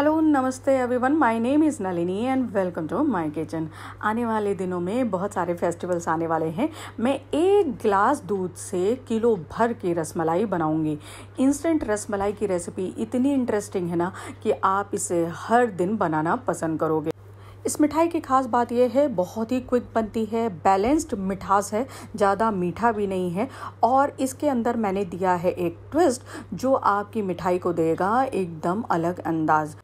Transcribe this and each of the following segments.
hello namaste everyone my name is Nalini and welcome to my kitchen आने वाले दिनों में बहुत सारे फेस्टिवल्स आने वाले हैं मैं एक ग्लास दूध से किलो भर की रसमलाई बनाऊंगी इंस्टेंट रसमलाई की रेसिपी इतनी इंटरेस्टिंग है ना कि आप इसे हर दिन बनाना पसंद करोगे इस मिठाई की खास बात यह है बहुत ही क्विक बनती है बैलेंस्ड मिठास है ज़्यादा मीठा भी नहीं है और इसके अंदर मैंने दिया है एक ट्विस्ट जो आपकी मिठाई को देगा एकदम अलग अंदाज़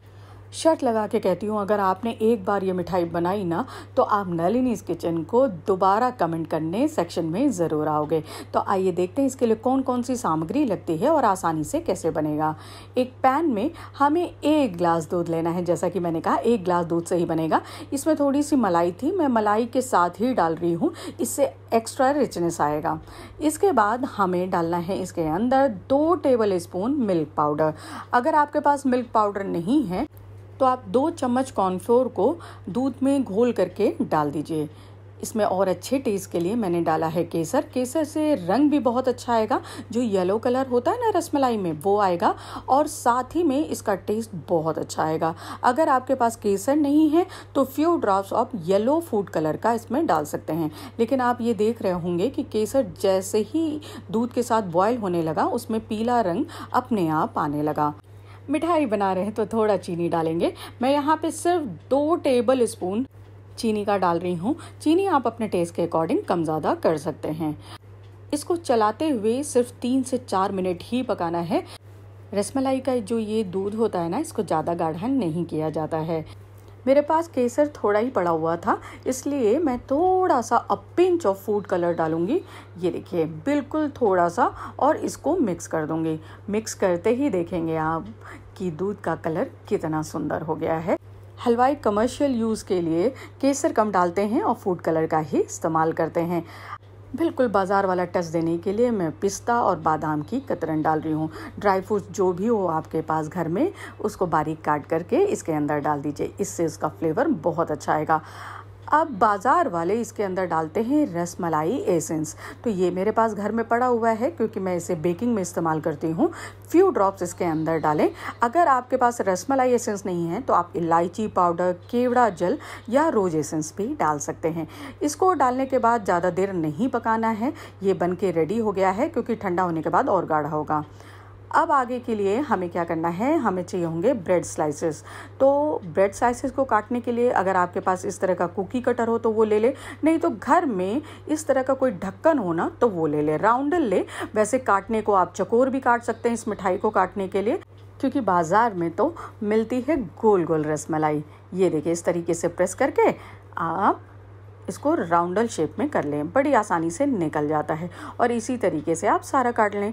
शर्ट लगा के कहती हूँ अगर आपने एक बार ये मिठाई बनाई ना तो आप नलिनीज किचन को दोबारा कमेंट करने सेक्शन में ज़रूर आओगे तो आइए देखते हैं इसके लिए कौन कौन सी सामग्री लगती है और आसानी से कैसे बनेगा एक पैन में हमें एक ग्लास दूध लेना है जैसा कि मैंने कहा एक ग्लास दूध से ही बनेगा इसमें थोड़ी सी मलाई थी मैं मलाई के साथ ही डाल रही हूँ इससे एक्स्ट्रा रिचनेस आएगा इसके बाद हमें डालना है इसके अंदर दो टेबल स्पून मिल्क पाउडर अगर आपके पास मिल्क पाउडर नहीं है तो आप दो चम्मच कॉर्नफ्लोर को दूध में घोल करके डाल दीजिए इसमें और अच्छे टेस्ट के लिए मैंने डाला है केसर केसर से रंग भी बहुत अच्छा आएगा जो येलो कलर होता है ना रसमलाई में वो आएगा और साथ ही में इसका टेस्ट बहुत अच्छा आएगा अगर आपके पास केसर नहीं है तो few drops of yellow food colour का इसमें डाल सकते हैं लेकिन आप ये देख रहे होंगे कि केसर जैसे ही दूध के साथ बॉयल होने लगा उसमें पीला रंग अपने आप आने लगा मिठाई बना रहे हैं तो थोड़ा चीनी डालेंगे मैं यहाँ पे सिर्फ दो टेबल स्पून चीनी का डाल रही हूँ चीनी आप अपने टेस्ट के अकॉर्डिंग कम ज़्यादा कर सकते हैं इसको चलाते हुए सिर्फ तीन से चार मिनट ही पकाना है रसमलाई का जो ये दूध होता है ना इसको ज़्यादा गाढ़ा नहीं किया जाता है मेरे पास केसर थोड़ा ही पड़ा हुआ था इसलिए मैं थोड़ा सा a pinch of food colour डालूंगी ये देखिए बिल्कुल थोड़ा सा और इसको मिक्स कर दूंगी मिक्स करते ही देखेंगे आप कि दूध का कलर कितना सुंदर हो गया है हलवाई कमर्शियल यूज़ के लिए केसर कम डालते हैं और फूड कलर का ही इस्तेमाल करते हैं बिल्कुल बाज़ार वाला टच देने के लिए मैं पिस्ता और बादाम की कतरन डाल रही हूँ ड्राई फ्रूट्स जो भी हो आपके पास घर में उसको बारीक काट करके इसके अंदर डाल दीजिए इससे उसका फ्लेवर बहुत अच्छा आएगा अब बाज़ार वाले इसके अंदर डालते हैं रस मलाई एसेंस तो ये मेरे पास घर में पड़ा हुआ है क्योंकि मैं इसे बेकिंग में इस्तेमाल करती हूँ फ्यू ड्रॉप्स इसके अंदर डालें अगर आपके पास रस मलाई एसेंस नहीं है तो आप इलायची पाउडर केवड़ा जल या रोज एसेंस भी डाल सकते हैं इसको डालने के बाद ज़्यादा देर नहीं पकाना है ये बन के रेडी हो गया है क्योंकि ठंडा होने के बाद और गाढ़ा होगा अब आगे के लिए हमें क्या करना है हमें चाहिए होंगे ब्रेड स्लाइसेस तो ब्रेड स्लाइसेस को काटने के लिए अगर आपके पास इस तरह का कुकी कटर हो तो वो ले ले नहीं तो घर में इस तरह का कोई ढक्कन हो ना तो वो ले ले राउंडल ले वैसे काटने को आप चकोर भी काट सकते हैं इस मिठाई को काटने के लिए क्योंकि बाज़ार में तो मिलती है गोल गोल रसमलाई ये देखिए इस तरीके से प्रेस करके आप इसको राउंडल शेप में कर लें बड़ी आसानी से निकल जाता है और इसी तरीके से आप सारा काट लें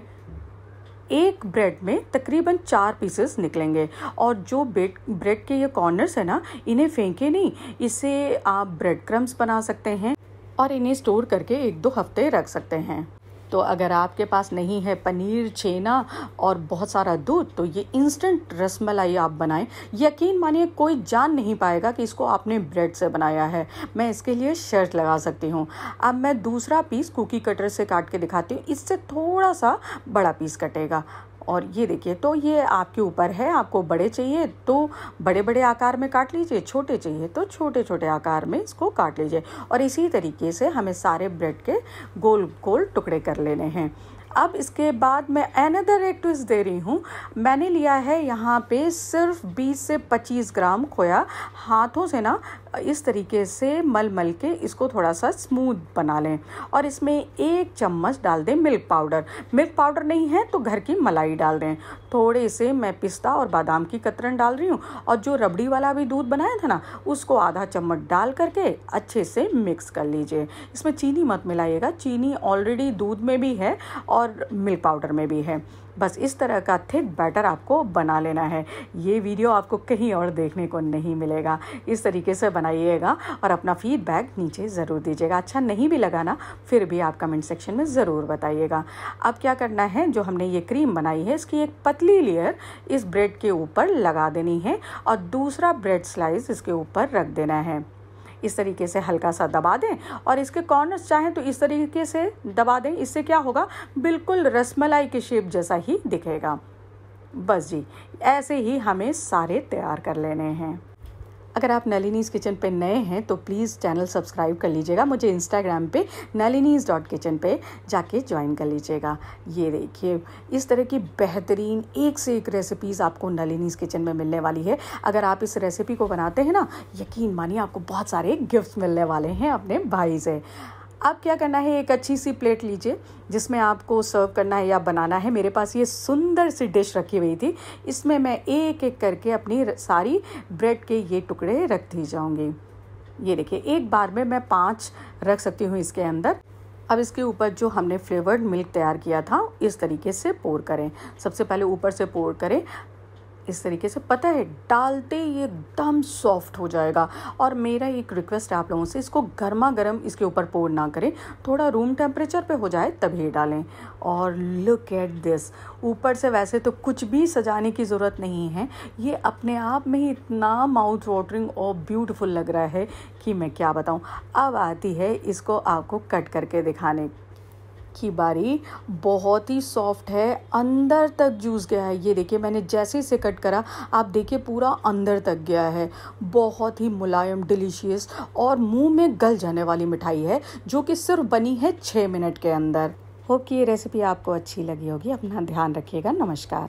एक ब्रेड में तकरीबन चार पीसेस निकलेंगे और जो ब्रेड ब्रेड के ये कॉर्नर्स है ना इन्हें फेंके नहीं इसे आप ब्रेड क्रम्स बना सकते हैं और इन्हें स्टोर करके एक दो हफ्ते रख सकते हैं तो अगर आपके पास नहीं है पनीर छेना और बहुत सारा दूध तो ये इंस्टेंट रसमलाई आप बनाएं यकीन मानिए कोई जान नहीं पाएगा कि इसको आपने ब्रेड से बनाया है मैं इसके लिए शर्ट लगा सकती हूँ अब मैं दूसरा पीस कुकी कटर से काट के दिखाती हूँ इससे थोड़ा सा बड़ा पीस कटेगा और ये देखिए तो ये आपके ऊपर है आपको बड़े चाहिए तो बड़े बड़े आकार में काट लीजिए छोटे चाहिए तो छोटे छोटे आकार में इसको काट लीजिए और इसी तरीके से हमें सारे ब्रेड के गोल गोल टुकड़े कर लेने हैं अब इसके बाद मैं अनदर एक ट्विस्ट दे रही हूँ मैंने लिया है यहाँ पे सिर्फ 20 से 25 ग्राम खोया हाथों से ना इस तरीके से मल मल के इसको थोड़ा सा स्मूथ बना लें और इसमें एक चम्मच डाल दें मिल्क पाउडर मिल्क पाउडर नहीं है तो घर की मलाई डाल दें थोड़े से मैं पिस्ता और बादाम की कतरन डाल रही हूँ और जो रबड़ी वाला भी दूध बनाया था ना उसको आधा चम्मच डाल करके अच्छे से मिक्स कर लीजिए इसमें चीनी मत मिलाइएगा चीनी ऑलरेडी दूध में भी है और और मिल्क पाउडर में भी है बस इस तरह का थिक बैटर आपको बना लेना है ये वीडियो आपको कहीं और देखने को नहीं मिलेगा इस तरीके से बनाइएगा और अपना फीडबैक नीचे ज़रूर दीजिएगा अच्छा नहीं भी लगाना फिर भी आप कमेंट सेक्शन में ज़रूर बताइएगा अब क्या करना है जो हमने ये क्रीम बनाई है इसकी एक पतली लेयर इस ब्रेड के ऊपर लगा देनी है और दूसरा ब्रेड स्लाइस इसके ऊपर रख देना है इस तरीके से हल्का सा दबा दें और इसके कॉर्नर्स चाहें तो इस तरीके से दबा दें इससे क्या होगा बिल्कुल रसमलाई के शेप जैसा ही दिखेगा बस जी ऐसे ही हमें सारे तैयार कर लेने हैं अगर आप नलिनीज़ किचन पे नए हैं तो प्लीज़ चैनल सब्सक्राइब कर लीजिएगा मुझे इंस्टाग्राम पे नलिनीज़ डॉट किचन पर जाके ज्वाइन कर लीजिएगा ये देखिए इस तरह की बेहतरीन एक से एक रेसिपीज़ आपको नलिनीज़ किचन में मिलने वाली है अगर आप इस रेसिपी को बनाते हैं ना यकीन मानिए आपको बहुत सारे गिफ्ट मिलने वाले हैं अपने भाई से आप क्या करना है एक अच्छी सी प्लेट लीजिए जिसमें आपको सर्व करना है या बनाना है मेरे पास ये सुंदर सी डिश रखी हुई थी इसमें मैं एक एक करके अपनी सारी ब्रेड के ये टुकड़े रख दी जाऊँगी ये देखिए एक बार में मैं पाँच रख सकती हूँ इसके अंदर अब इसके ऊपर जो हमने फ्लेवर्ड मिल्क तैयार किया था इस तरीके से पोर करें सबसे पहले ऊपर से पोर करें इस तरीके से पता है डालते ये दम सॉफ्ट हो जाएगा और मेरा एक रिक्वेस्ट है आप लोगों से इसको गर्मा गर्म इसके ऊपर पोर ना करें थोड़ा रूम टेम्परेचर पे हो जाए तभी डालें और लुक एट दिस ऊपर से वैसे तो कुछ भी सजाने की ज़रूरत नहीं है ये अपने आप में ही इतना माउथ वाटरिंग और ब्यूटीफुल लग रहा है कि मैं क्या बताऊँ अब आती है इसको आपको कट करके दिखाने की बारी बहुत ही सॉफ्ट है अंदर तक जूस गया है ये देखिए मैंने जैसे इसे कट करा आप देखिए पूरा अंदर तक गया है बहुत ही मुलायम डिलीशियस और मुंह में गल जाने वाली मिठाई है जो कि सिर्फ बनी है छः मिनट के अंदर होप कि ये रेसिपी आपको अच्छी लगी होगी अपना ध्यान रखिएगा नमस्कार